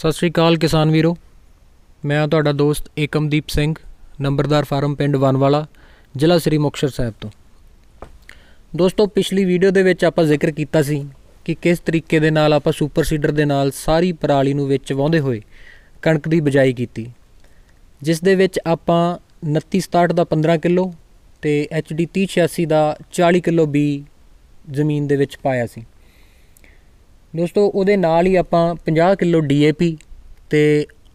ਸਤਿ ਸ਼੍ਰੀ ਅਕਾਲ ਕਿਸਾਨ ਵੀਰੋ ਮੈਂ ਤੁਹਾਡਾ ਦੋਸਤ ਏਕਮਦੀਪ ਸਿੰਘ ਨੰਬਰਦਾਰ ਫਾਰਮ ਪਿੰਡ ਵਨਵਾਲਾ ਜ਼ਿਲ੍ਹਾ ਸ੍ਰੀ ਮੁਕਤਸਰ ਸਾਹਿਬ ਤੋਂ ਦੋਸਤੋ ਪਿਛਲੀ ਵੀਡੀਓ ਦੇ ਵਿੱਚ ਆਪਾਂ ਜ਼ਿਕਰ ਕੀਤਾ ਸੀ ਕਿ ਕਿਸ ਤਰੀਕੇ ਦੇ ਨਾਲ ਆਪਾਂ ਸੁਪਰ ਸੀਡਰ ਦੇ ਨਾਲ ਸਾਰੀ ਪਰਾਲੀ ਨੂੰ ਵਿੱਚ ਵਾਉਂਦੇ ਹੋਏ ਕਣਕ ਦੀ ਬਜਾਈ ਕੀਤੀ ਜਿਸ ਦੇ ਵਿੱਚ ਆਪਾਂ 2967 ਦਾ 15 ਕਿਲੋ ਤੇ HD 3086 ਦਾ 40 ਕਿਲੋ ਬੀ ਜ਼ਮੀਨ ਦੇ ਵਿੱਚ ਪਾਇਆ ਸੀ ਦੋਸਤੋ ਉਹਦੇ ਨਾਲ ਹੀ ਆਪਾਂ 50 ਕਿਲੋ ਡੀਏਪੀ ਤੇ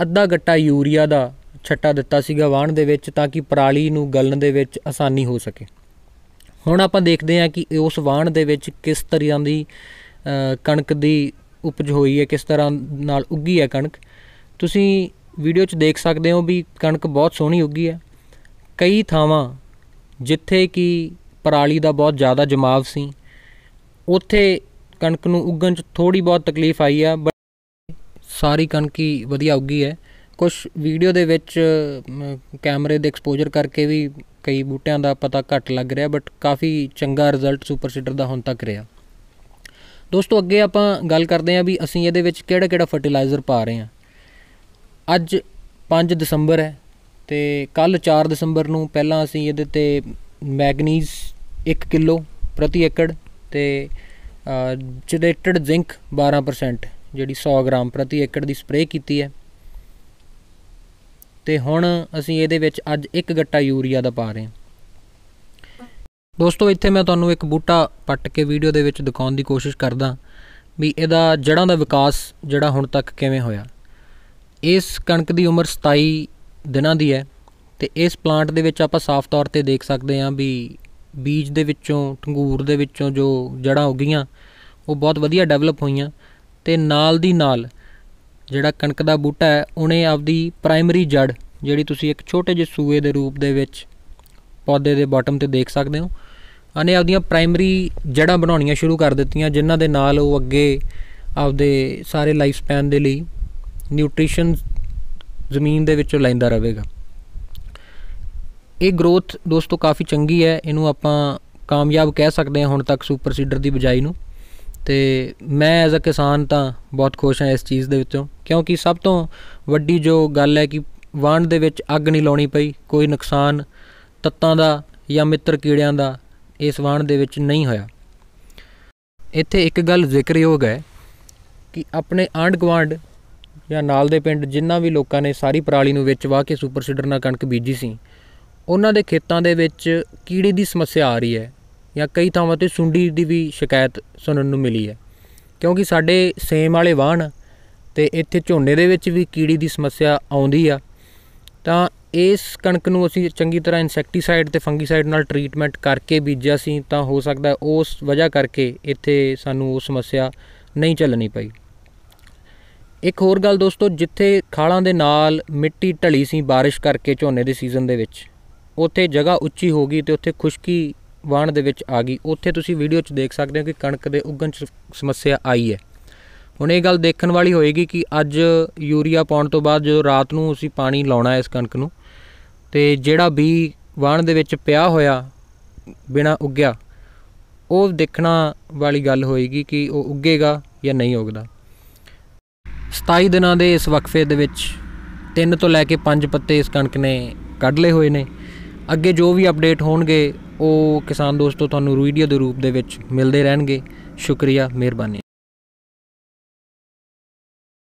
ਅੱਧਾ ਗੱਟਾ ਯੂਰੀਆ ਦਾ ਛੱਟਾ ਦਿੱਤਾ ਸੀਗਾ ਵਾਣ ਦੇ ਵਿੱਚ ਤਾਂ ਕਿ ਪਰਾਲੀ ਨੂੰ ਗਲਣ ਦੇ ਵਿੱਚ ਆਸਾਨੀ ਹੋ ਸਕੇ ਹੁਣ ਆਪਾਂ ਦੇਖਦੇ ਹਾਂ ਕਿ ਉਸ ਵਾਣ ਦੇ ਵਿੱਚ ਕਿਸ ਤਰ੍ਹਾਂ ਦੀ ਕਣਕ ਦੀ ਉਪਜ ਹੋਈ ਹੈ ਕਿਸ ਤਰ੍ਹਾਂ ਨਾਲ ਉੱਗੀ ਹੈ ਕਣਕ ਤੁਸੀਂ ਵੀਡੀਓ 'ਚ ਦੇਖ ਸਕਦੇ ਹੋ ਵੀ ਕਣਕ ਬਹੁਤ ਸੋਹਣੀ ਉੱਗੀ ਹੈ ਕਈ ਥਾਵਾਂ ਜਿੱਥੇ ਕਿ ਪਰਾਲੀ ਦਾ ਬਹੁਤ ਜ਼ਿਆਦਾ ਜਮਾਵ ਸੀ ਉੱਥੇ ਕਣਕ ਨੂੰ ਉਗਣ 'ਚ ਥੋੜੀ ਬਹੁਤ ਤਕਲੀਫ ਆਈ ਆ ਬਟ ਸਾਰੀ ਕਣਕ ਹੀ ਵਧੀਆ ਉੱਗੀ ਹੈ ਕੁਝ ਵੀਡੀਓ ਦੇ ਵਿੱਚ ਕੈਮਰੇ ਦੇ ਐਕਸਪੋਜ਼ਰ ਕਰਕੇ ਵੀ ਕਈ ਬੂਟਿਆਂ ਦਾ ਪਤਾ ਘੱਟ ਲੱਗ ਰਿਹਾ ਬਟ ਕਾਫੀ ਚੰਗਾ ਰਿਜ਼ਲਟ ਸੁਪਰ ਸੀਡਰ ਦਾ ਹੁਣ ਤੱਕ ਰਿਹਾ ਦੋਸਤੋ ਅੱਗੇ ਆਪਾਂ ਗੱਲ ਕਰਦੇ ਹਾਂ ਵੀ ਅਸੀਂ ਇਹਦੇ ਵਿੱਚ ਕਿਹੜਾ-ਕਿਹੜਾ ਫਰਟੀਲਾਈਜ਼ਰ ਪਾ ਰਹੇ ਹਾਂ ਅੱਜ 5 ਦਸੰਬਰ ਹੈ ਤੇ ਕੱਲ 4 ਦਸੰਬਰ ਨੂੰ ਪਹਿਲਾਂ ਅਸੀਂ ਇਹਦੇ ਤੇ ਮੈਗਨੀਜ਼ 1 ਕਿਲੋ ਪ੍ਰਤੀ ਏਕੜ ਤੇ ਚਲੇਟਡ ਜ਼ਿੰਕ 12% ਜਿਹੜੀ 100 ਗ੍ਰਾਮ ਪ੍ਰਤੀ ਏਕੜ ਦੀ ਸਪਰੇਅ ਕੀਤੀ ਹੈ ਤੇ ਹੁਣ ਅਸੀਂ ਇਹਦੇ ਵਿੱਚ ਅੱਜ ਇੱਕ ਗੱਟਾ ਯੂਰੀਆ ਦਾ ਪਾ ਰਹੇ ਹਾਂ ਦੋਸਤੋ ਇੱਥੇ ਮੈਂ ਤੁਹਾਨੂੰ ਇੱਕ ਬੂਟਾ ਪੱਟ ਕੇ ਵੀਡੀਓ ਦੇ ਵਿੱਚ ਦਿਖਾਉਣ ਦੀ ਕੋਸ਼ਿਸ਼ ਕਰਦਾ ਵੀ ਇਹਦਾ ਜੜਾਂ ਦਾ ਵਿਕਾਸ ਜਿਹੜਾ ਹੁਣ ਤੱਕ ਕਿਵੇਂ ਹੋਇਆ ਇਸ ਕਣਕ ਦੀ ਉਮਰ 27 ਦਿਨਾਂ ਦੀ ਹੈ ਤੇ ਇਸ ਪਲਾਂਟ ਦੇ ਵਿੱਚ ਆਪਾਂ ਸਾਫ਼ ਤੌਰ ਤੇ ਦੇਖ ਸਕਦੇ ਹਾਂ ਵੀ ਬੀਜ ਦੇ ਵਿੱਚੋਂ ਟੰਗੂਰ ਦੇ ਵਿੱਚੋਂ ਜੋ ਜੜਾਂ ਉੱਗੀਆਂ ਉਹ ਬਹੁਤ ਵਧੀਆ ਡਿਵੈਲਪ ਹੋਈਆਂ ਤੇ ਨਾਲ ਦੀ ਨਾਲ ਜਿਹੜਾ ਕਣਕ ਦਾ ਬੂਟਾ ਹੈ ਉਹਨੇ ਆਪਦੀ ਪ੍ਰਾਇਮਰੀ ਜੜ ਜਿਹੜੀ ਤੁਸੀਂ ਇੱਕ ਛੋਟੇ ਜਿਹੇ ਸੂਏ ਦੇ ਰੂਪ ਦੇ ਵਿੱਚ ਪੌਦੇ ਦੇ ਬਾਟਮ ਤੇ ਦੇਖ ਸਕਦੇ ਹੋ ਉਹਨੇ ਆਪਦੀਆਂ ਪ੍ਰਾਇਮਰੀ ਜੜਾਂ ਬਣਾਉਣੀਆਂ ਸ਼ੁਰੂ ਕਰ ਦਿੱਤੀਆਂ ਜਿਨ੍ਹਾਂ ਦੇ ਨਾਲ ਉਹ ਅੱਗੇ ਆਪਦੇ ਸਾਰੇ ਲਾਈਫ ਸਪੈਨ ਦੇ ਲਈ ਨਿਊਟ੍ਰੀਸ਼ਨ ਜ਼ਮੀਨ ਦੇ ਵਿੱਚੋਂ ਲੈਂਦਾ ਰਹੇਗਾ ਇਹ ਗਰੋਥ ਦੋਸਤੋ ਕਾਫੀ ਚੰਗੀ ਹੈ ਇਹਨੂੰ ਆਪਾਂ ਕਾਮਯਾਬ ਕਹਿ ਸਕਦੇ ਹਾਂ ਹੁਣ ਤੱਕ ਸੁਪਰ ਸੀਡਰ ਦੀ ਬਜਾਈ ਨੂੰ ਤੇ ਮੈਂ ਐਜ਼ ਅ ਕਿਸਾਨ ਤਾਂ ਬਹੁਤ ਖੁਸ਼ ਹਾਂ ਇਸ ਚੀਜ਼ ਦੇ ਵਿੱਚੋਂ ਕਿਉਂਕਿ ਸਭ ਤੋਂ ਵੱਡੀ ਜੋ ਗੱਲ ਹੈ ਕਿ ਵਾਂਡ ਦੇ ਵਿੱਚ ਅੱਗ ਨਹੀਂ ਲਾਉਣੀ ਪਈ ਕੋਈ ਨੁਕਸਾਨ ਤੱਤਾਂ ਦਾ ਜਾਂ ਮਿੱਤਰ ਕੀੜਿਆਂ ਦਾ ਇਸ ਵਾਂਡ ਦੇ ਵਿੱਚ ਨਹੀਂ ਹੋਇਆ ਇੱਥੇ ਇੱਕ ਗੱਲ ਜ਼ਿਕਰਯੋਗ ਹੈ ਕਿ ਆਪਣੇ ਆਂਡ ਗਵਾਂਡ ਜਾਂ ਨਾਲ ਦੇ ਪਿੰਡ ਜਿਨ੍ਹਾਂ ਵੀ ਲੋਕਾਂ ਨੇ ਸਾਰੀ ਪਰਾਲੀ ਨੂੰ ਵਿੱਚ ਵਾਹ ਕੇ ਸੁਪਰ ਸੀਡਰ ਨਾਲ ਕਣਕ ਬੀਜੀ ਸੀ ਉਹਨਾਂ ਦੇ ਖੇਤਾਂ ਦੇ ਵਿੱਚ ਕੀੜੇ ਦੀ ਸਮੱਸਿਆ ਆ ਰਹੀ ਹੈ ਜਾਂ ਕਈ ਥਾਵਾਂ ਤੇ ਸੁੰਡੀ ਦੀ ਵੀ ਸ਼ਿਕਾਇਤ ਸੁਣਨ ਨੂੰ ਮਿਲੀ ਹੈ ਕਿਉਂਕਿ ਸਾਡੇ ਸੇਮ ਵਾਲੇ ਵਾਹਣ ਤੇ ਇੱਥੇ ਝੋਨੇ ਦੇ ਵਿੱਚ ਵੀ ਕੀੜੀ ਦੀ ਸਮੱਸਿਆ ਆਉਂਦੀ ਆ ਤਾਂ ਇਸ ਕਣਕ ਨੂੰ ਅਸੀਂ ਚੰਗੀ ਤਰ੍ਹਾਂ ਇਨਸੈਕਟੀਸਾਈਡ ਤੇ ਫੰਗੀਸਾਈਡ ਨਾਲ ਟ੍ਰੀਟਮੈਂਟ ਕਰਕੇ ਬੀਜਿਆ ਸੀ ਤਾਂ ਹੋ ਸਕਦਾ ਉਸ ਵਜ੍ਹਾ ਕਰਕੇ ਇੱਥੇ ਸਾਨੂੰ ਉਹ ਸਮੱਸਿਆ ਨਹੀਂ ਚੱਲਣੀ ਪਈ ਇੱਕ ਹੋਰ ਗੱਲ ਦੋਸਤੋ ਜਿੱਥੇ ਖਾਲਾਂ ਦੇ ਨਾਲ ਮਿੱਟੀ ਢਲੀ ਸੀ بارش ਕਰਕੇ ਝੋਨੇ ਦੇ ਸੀਜ਼ਨ ਦੇ ਵਿੱਚ ਉੱਥੇ ਜਗ੍ਹਾ ਉੱਚੀ ਹੋ ਗਈ ਤੇ ਉੱਥੇ ਖੁਸ਼ਕੀ ਵਾਣ ਦੇ ਵਿੱਚ ਆ ਗਈ ਉੱਥੇ ਤੁਸੀਂ ਵੀਡੀਓ 'ਚ ਦੇਖ ਸਕਦੇ ਹੋ ਕਿ ਕਣਕ ਦੇ ਉੱਗਣ 'ਚ ਸਮੱਸਿਆ ਆਈ ਹੈ ਹੁਣ ਇਹ ਗੱਲ ਦੇਖਣ ਵਾਲੀ ਹੋਏਗੀ ਕਿ ਅੱਜ ਯੂਰੀਆ ਪਾਉਣ ਤੋਂ ਬਾਅਦ ਜਦੋਂ ਰਾਤ ਨੂੰ ਅਸੀਂ ਪਾਣੀ ਲਾਉਣਾ ਹੈ ਇਸ ਕਣਕ ਨੂੰ ਤੇ ਜਿਹੜਾ ਵੀ ਵਾਣ ਦੇ ਵਿੱਚ ਪਿਆ ਹੋਇਆ ਬਿਨਾ ਉੱਗਿਆ ਉਹ ਦੇਖਣਾ ਵਾਲੀ ਗੱਲ ਹੋਏਗੀ ਕਿ ਉਹ ਉੱਗੇਗਾ ਜਾਂ ਨਹੀਂ ਉੱਗਦਾ 27 ਦਿਨਾਂ ਦੇ ਇਸ ਵਕਫੇ ਦੇ ਵਿੱਚ 3 ਤੋਂ ਲੈ ਕੇ 5 ਪੱਤੇ ਇਸ ਕਣਕ ਨੇ ਕੱਢ ਲਏ ਹੋਏ ਨੇ ਅੱਗੇ ਜੋ ਵੀ ਅਪਡੇਟ ਹੋਣਗੇ ਉਹ ਕਿਸਾਨ ਦੋਸਤੋ ਤੁਹਾਨੂੰ ਵੀਡੀਓ ਦੇ ਰੂਪ ਦੇ ਵਿੱਚ ਮਿਲਦੇ ਰਹਿਣਗੇ ਸ਼ੁਕਰੀਆ ਮਿਹਰਬਾਨੀ